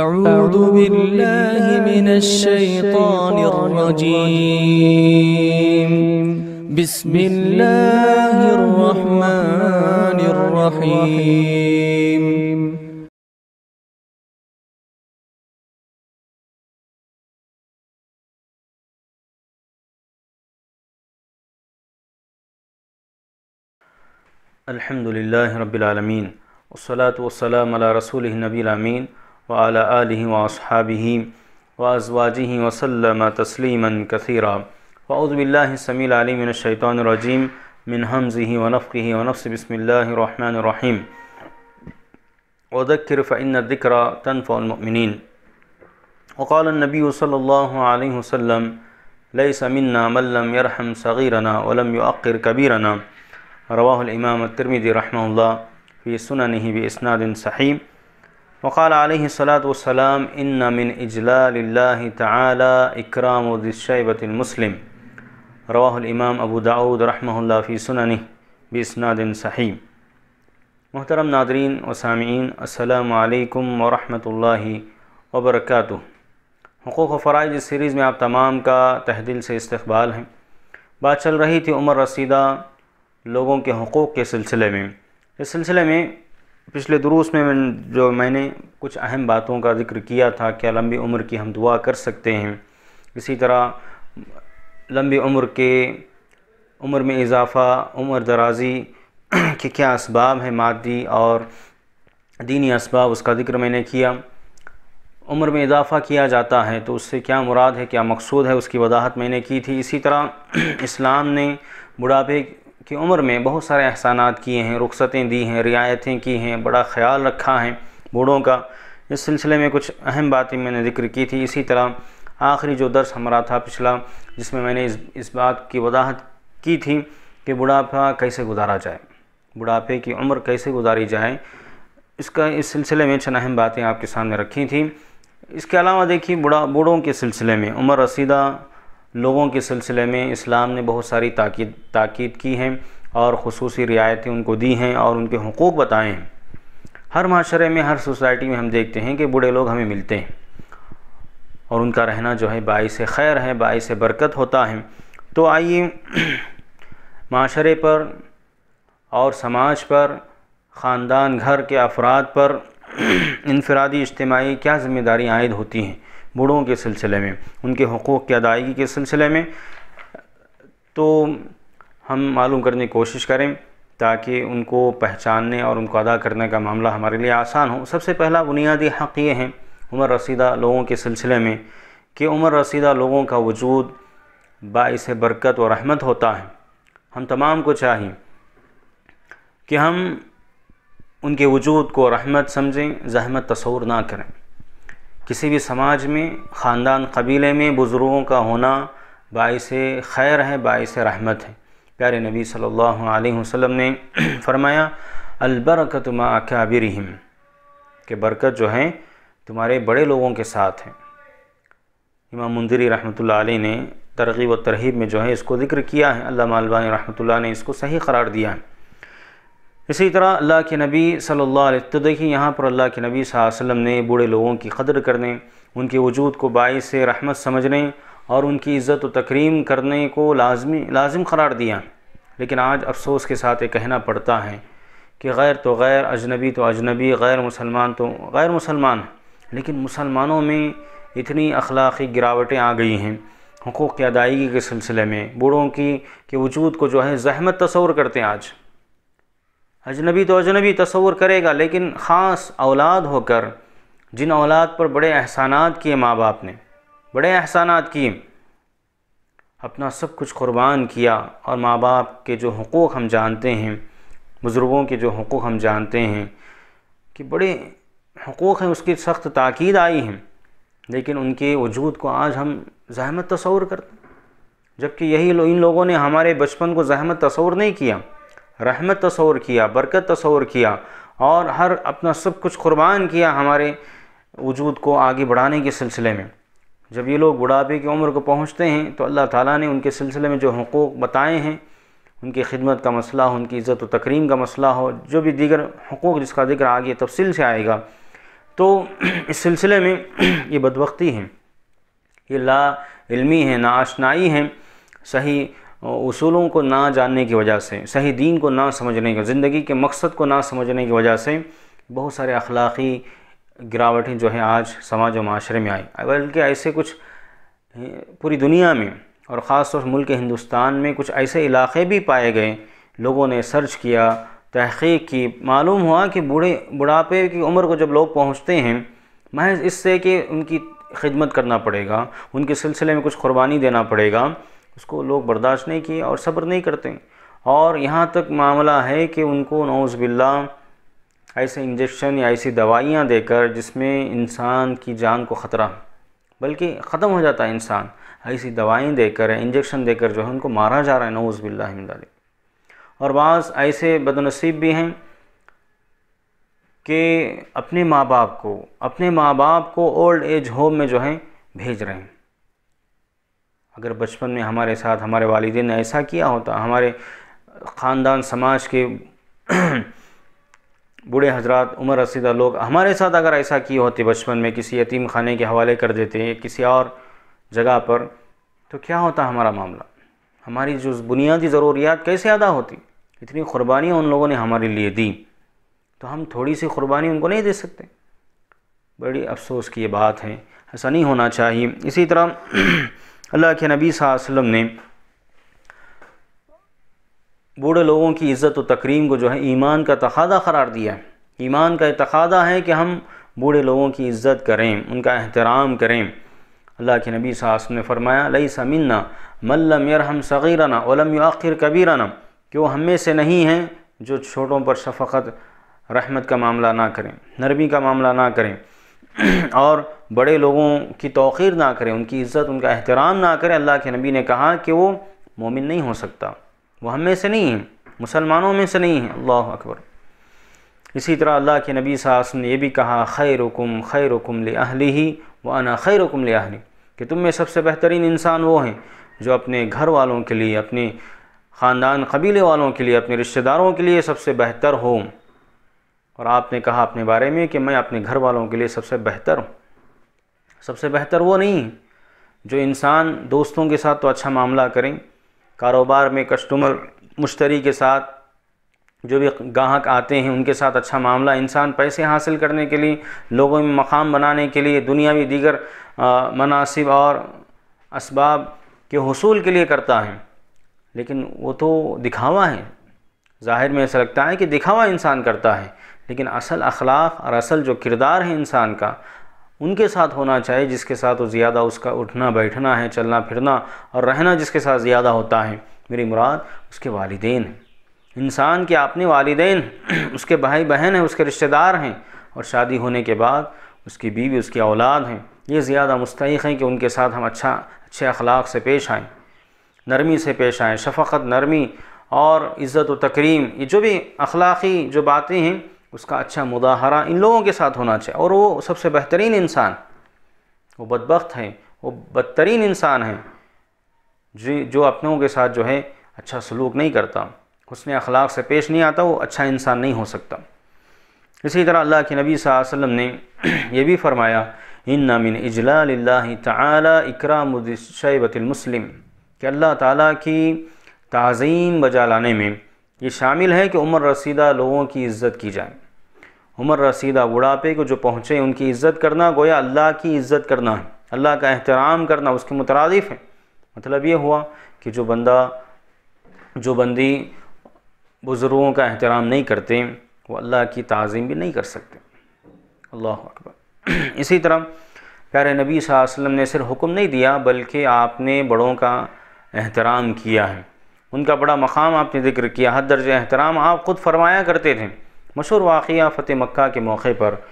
أعوذ بالله من الشيطان الرجيم بسم الله الرحمن الرحيم الحمد لله رب العالمين والصلاة والسلام على رسوله النبي الأمين وعلى آله وأصحابه وأزواجه وسلم تسليما كثيرا وأعوذ بالله السميع العليم من الشيطان الرجيم من همزه ونفقه ونفس بسم الله الرحمن الرحيم وذكر فإن الذكرى تنفع المؤمنين وقال النبي صلى الله عليه وسلم ليس منا من لم يرحم صغيرنا ولم يؤقر كبيرنا رواه الإمام الترمذي رحمه الله في سننه بإسناد صحيح वक़ाल सलाम इन मिन इजला तकराम दिशबतमसलम रवाहमाम अबू दाऊद रहमल्ला फ़ी सुननी बसनादिन सही मोहतरम नादरीन व सामीन असलकम वरहि वबरक हकूक़ फ़राइज सीरीज़ में आप तमाम का तहदिल से इस्तबाल है बात चल रही थी उमर रसीदा लोगों के हकूक़ के सिलसिले में इस सिलसिले में पिछले दुरुस में मैं जो मैंने कुछ अहम बातों का जिक्र किया था क्या लंबी उम्र की हम दुआ कर सकते हैं इसी तरह लंबी उम्र के उम्र में इजाफ़ा उम्र दराज़ी के क्या इसबाब हैं मादी और दीनी इसबाब उसका जिक्र मैंने किया उम्र में इजाफ़ा किया जाता है तो उससे क्या मुराद है क्या मकसूद है उसकी वजाहत मैंने की थी इसी तरह इस्लाम ने बुढ़ापे की उम्र में बहुत सारे एहसान किए हैं रुख्सतें दी हैं रियायतें की हैं बड़ा ख्याल रखा है बूढ़ों का इस सिलसिले में कुछ अहम बातें मैंने जिक्र की थी इसी तरह आखिरी जो दर्स हमारा था पिछला जिसमें मैंने इस इस बात की वजाहत की थी कि बुढ़ापा कैसे गुजारा जाए बुढ़ापे की उम्र कैसे गुजारी जाए इसका इस सिलसिले में चंद अहम बातें आपके सामने रखी थी इसके अलावा देखिए बुढ़ा बूढ़ों के सिलसिले में उम्र रसीदा लोगों के सिलसिले में इस्लाम ने बहुत सारी ताक़द ताकीद की हैं और खसूस रियायतें उनको दी हैं और उनके हकूक़ बताए हैं हर माशरे में हर सोसाइटी में हम देखते हैं कि बूढ़े लोग हमें मिलते हैं और उनका रहना जो है बाईस खैर है बाईस बरकत होता है तो आइए माशरे पर और समाज पर ख़ानदान घर के अफराद पर इनफरादी इज्तमाही क्या ज़िम्मेदारी आयद होती हैं बूढ़ों के सिलसिले में उनके हकूक़ की अदायगी के सिलसिले में तो हम मालूम करने की कोशिश करें ताकि उनको पहचानने और उनको अदा करने का मामला हमारे लिए आसान हो सबसे पहला बुनियादी हक़ ये हैं उम्र रसीदा लोगों के सिलसिले में कि उम्र रसीदा लोगों का वजूद बाइस बरकत व रहमत होता है हम तमाम को चाहिए कि हम उनके वजूद को रहमत समझें जहमत तस्वूर ना करें किसी भी समाज में ख़ानदान कबीले में बुज़ुर्गों का होना बायस खैर है बायस रहमत है प्यारे नबी सल्लल्लाहु अलैहि वसल्लम ने फरमाया अलबरकत मा अकाबिरहिम के बरकत जो है तुम्हारे बड़े लोगों के साथ है इमाम मंदिरी रहमत ने तरगीब व तरहीब में जो है इसको जिक्र किया है अल्लाह अलबानी रहमत ने इसको सही करार दिया है इसी तरह अल्लाह के नबी सल्लल्लाहु अलैहि तो देखिए यहाँ पर अल्लाह के नबी वसल्लम ने बूढ़े लोगों की कदर करने उनके वजूद को से रहमत समझने और उनकी इज़्ज़त व तकरीम करने को लाजमी लाजिम करार दिया लेकिन आज अफसोस के साथ ये कहना पड़ता है कि गैर तो गैर अजनबी तो अजनबी गैर मुसलमान तो गैर मुसलमान लेकिन मुसलमानों में इतनी अखलाक़ी गिरावटें आ गई हैं हकूक़ की अदायगी के सिलसिले में बूढ़ों की के वजूद को जो है जहमत तस्वर करते हैं आज अजनबी तो अजनबी तस्वुर करेगा लेकिन ख़ास औलाद होकर जिन औलाद पर बड़े एहसानात किए माँ बाप ने बड़े एहसानात किए अपना सब कुछ क़ुरबान किया और माँ बाप के जो हकूक़ हम जानते हैं बुज़ुर्गों के जो हकूक़ हम जानते हैं कि बड़े हकूक़ हैं उसकी सख्त ताक़द आई हैं लेकिन उनके वजूद को आज हम जहमत तस्वुर करते जबकि यही लो इन लोगों ने हमारे बचपन को जहमत तस्वुर नहीं किया रहमत तस्वर किया बरकत तस्वर किया और हर अपना सब कुछ कुर्बान किया हमारे वजूद को आगे बढ़ाने के सिलसिले में जब ये लोग बुढ़ापे की उम्र को पहुँचते हैं तो अल्लाह ताला ने उनके सिलसिले में जो हकूक़ बताए हैं उनकी खिदमत का मसला हो उनकी इज़्ज़त व तकरीम का मसला हो जो भी दीगर हकूक़ जिसका जिक्र आगे तफसील से आएगा तो इस सिलसिले में ये बदबख्ती है ये ला इल्मी ना आशनाई है सही उसूलों को ना जानने की वजह से सही दीन को ना समझने की ज़िंदगी के मकसद को ना समझने की वजह से बहुत सारे अखलाक़ी गिरावटें जो हैं आज समाज और माशरे में आई बल्कि ऐसे कुछ पूरी दुनिया में और ख़ास तौर मुल्क हिंदुस्तान में कुछ ऐसे इलाके भी पाए गए लोगों ने सर्च किया तहकीक की मालूम हुआ कि बूढ़े बुढ़ापे की उम्र को जब लोग पहुँचते हैं महज इससे कि उनकी खिदमत करना पड़ेगा उनके सिलसिले में कुछ कुर्बानी देना पड़ेगा उसको लोग बर्दाश्त नहीं किए और सब्र नहीं करते और यहाँ तक मामला है कि उनको नौज़ बिल्ला ऐसे इंजेक्शन या ऐसी दवाइयाँ देकर जिसमें इंसान की जान को ख़तरा बल्कि ख़त्म हो जाता है इंसान ऐसी दवाएँ देकर इंजेक्शन देकर जो है उनको मारा जा रहा है नौज़ बिल्ला और बाज़ ऐसे बदनसीब भी हैं कि अपने माँ बाप को अपने माँ बाप को ओल्ड एज होम में जो है भेज रहे हैं अगर बचपन में हमारे साथ हमारे वालदे ने ऐसा किया होता हमारे ख़ानदान समाज के बूढ़े हजरात उम्र रसीदा लोग हमारे साथ अगर ऐसा किए होते बचपन में किसी यतीम खाने के हवाले कर देते हैं किसी और जगह पर तो क्या होता हमारा मामला हमारी जो बुनियादी ज़रूरियात कैसे अदा होती इतनी क़ुरबानियाँ उन लोगों ने हमारे लिए दी तो हम थोड़ी सी क़ुरबानी उनको नहीं दे सकते बड़ी अफसोस की ये बात है ऐसा नहीं होना चाहिए इसी तरह अल्लाह के नबी वसल्लम ने बूढ़े लोगों की इज़्ज़त व तकरीम को जो है ईमान का तकादा करार दिया है ईमान का तकादा है कि हम बूढ़े लोगों की इज़्ज़त करें उनका एहतराम करें अल्लाह के नबी वसल्लम ने फरमाया लई समन्ना मल्लम यरहम सगीराना वलम आखिर कबीराना कि वो हम में से नहीं हैं जो छोटों पर शफक़त रहमत का मामला ना करें नरमी का मामला ना करें और बड़े लोगों की तोखीर ना करें उनकी इज़्ज़त उनका एहतराम ना करें अल्लाह के नबी ने कहा कि वो मोमिन नहीं हो सकता वो हम में से नहीं है मुसलमानों में से नहीं है अल्लाह अकबर इसी तरह अल्लाह के नबी सास ने यह भी कहा खैर हुकुम खैर हुकुम लहली ही व अना खैर हुकुम लहली कि तुम में सबसे बेहतरीन इंसान वो हैं जो अपने घर वालों के लिए अपने ख़ानदान कबीले वालों के लिए अपने रिश्तेदारों के लिए सबसे बेहतर हो और आपने कहा अपने बारे में कि मैं अपने घर वालों के लिए सबसे बेहतर हूँ सबसे बेहतर वो नहीं जो इंसान दोस्तों के साथ तो अच्छा मामला करें कारोबार में कस्टमर मुश्तरी के साथ जो भी गाहक आते हैं उनके साथ अच्छा मामला इंसान पैसे हासिल करने के लिए लोगों में मकाम बनाने के लिए दुनियावी दीगर मनासिब और इसबाब के हसूल के लिए करता है लेकिन वो तो दिखावा है ज़ाहिर में ऐसा लगता है कि दिखावा इंसान करता है लेकिन असल अखलाक और असल जो किरदार है इंसान का उनके साथ होना चाहिए जिसके साथ वो ज़्यादा उसका उठना बैठना है चलना फिरना और रहना जिसके साथ ज़्यादा होता है मेरी मुराद उसके वालदेन हैं इंसान के अपने वालदेन उसके भाई बहन हैं उसके रिश्तेदार हैं और शादी होने के बाद उसकी बीवी उसकी औलाद हैं ये ज़्यादा मुस्तक हैं कि उनके साथ हम अच्छा अच्छे अखलाक से पेश आएँ नरमी से पेश आएँ शफ़त नरमी और इज़्ज़त व तकरीम ये जो भी अखलाक़ी जो बातें हैं उसका अच्छा मुदाहरा इन लोगों के साथ होना चाहिए और वो सबसे बेहतरीन इंसान वो बदबक हैं वो बदतरीन इंसान हैं जी जो अपनों के साथ जो है अच्छा सलूक नहीं करता उसने अखलाक से पेश नहीं आता वो अच्छा इंसान नहीं हो सकता इसी तरह अल्लाह के नबी वसल्लम ने यह भी फरमाया इन नामिन इजला तला इकरामशैबतमसलिम कि अल्लाह ताली की तज़ीम बजा लाने में ये शामिल है कि उम्र रसीदा लोगों की इज़्ज़त की जाए उमर रसीदा बुढ़ापे को जो पहुँचे उनकी इज़्ज़त करना गोया अल्लाह की इज़्ज़त करना है अल्लाह का एहतराम करना उसके मुतरदफ़ है मतलब ये हुआ कि जो बंदा जो बंदी बुज़ुर्गों का एहतराम नहीं करते वो अल्लाह की तज़ीम भी नहीं कर सकते अल्लाह अकबर इसी तरह प्यार नबी वसल्लम ने सिर्फ हुक्म नहीं दिया बल्कि आपने बड़ों का एहतराम किया है उनका बड़ा मकाम आपने जिक्र किया हद दर्ज एहतराम आप ख़ुद फरमाया करते थे मशहूर वाक़ फ़तेह मक्का के मौके पर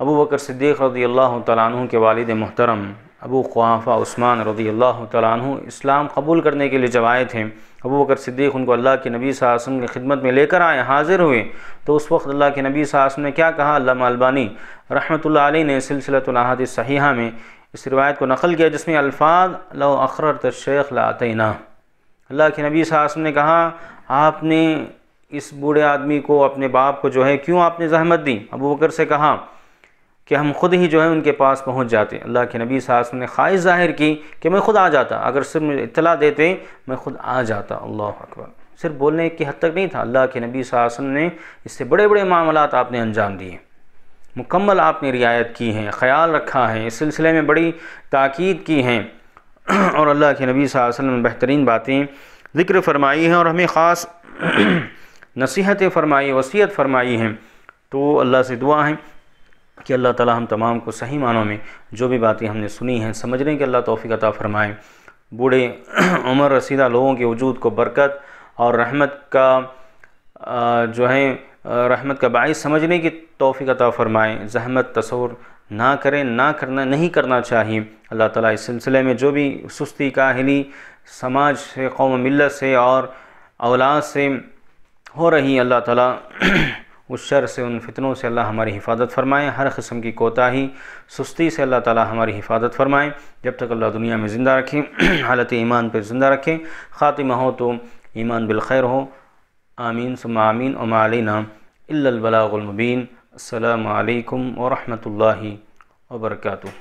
अबू बकर सिद्दीक़ रदी अल्लाह तु के वालद मोहतरम अबू खुआफ़ा उस्मान रदी अल्लाह तु इस्लाम कबूल करने के लिए जब आए थे अबू बकर सिद्दीक़ उनको अल्लाह के नबी सासम की खिदमत में लेकर आए हाज़िर हुए तो उस वक्त अल्लाह के नबी सासम ने क्या कहा अल्लाह अलबानी रहमत ने सिलसिलत सही में इस रिवायत को नकल किया जिसमें अल्फाज लखर अखर शेख लातना अल्लाह के नबी सासम ने कहा आपने इस बूढ़े आदमी को अपने बाप को जो है क्यों आपने जहमत दी अबू बकर से कहा कि हम खुद ही जो है उनके पास पहुंच जाते अल्लाह के नबी साहब ने ख्वाहिश जाहिर की कि मैं खुद आ जाता अगर सिर्फ मुझे इतला देते मैं खुद आ जाता अल्लाह अकबर सिर्फ बोलने की हद तक नहीं था अल्लाह के नबी साहसन ने इससे बड़े बड़े मामला आपने अंजाम दिए मुकम्मल आपने रियायत की है ख्याल रखा है इस सिलसिले में बड़ी ताक़द की है और अल्लाह के नबी वसल्लम ने बेहतरीन बातें ज़िक्र फरमाई हैं और हमें ख़ास नसीहतें फरमाई वसीयत फरमाई हैं तो अल्लाह से दुआ है कि अल्लाह ताला हम तमाम को सही मानों में जो भी बातें हमने सुनी हैं समझने के अल्लाह तोफ़ी अता फ़रमाएँ बूढ़े उम्र रसीदा लोगों के वजूद को बरकत और रहमत का जो है रहमत का बायस समझने की तोफ़ी अता फ़रमाएँ जहमत तस्वर ना करें ना करना नहीं करना चाहिए अल्लाह ताला इस सिलसिले में जो भी सुस्ती काहली समाज से कौम मिलत से और औलाद से हो रही अल्लाह ताला उस शर से उन फितनों से अल्लाह हमारी हिफाजत फरमाए हर किस्म की कोताही सुस्ती से अल्लाह ताला हमारी हिफाजत फरमाए जब तक अल्लाह दुनिया में ज़िंदा रखें हालत ईमान पर ज़िंदा रखें ख़ातिमा हो तो ईमान बिलखैर हो आमीन सुम आमीन उमालना इल्लबलामबीन अल्लाम वरहमल वर्का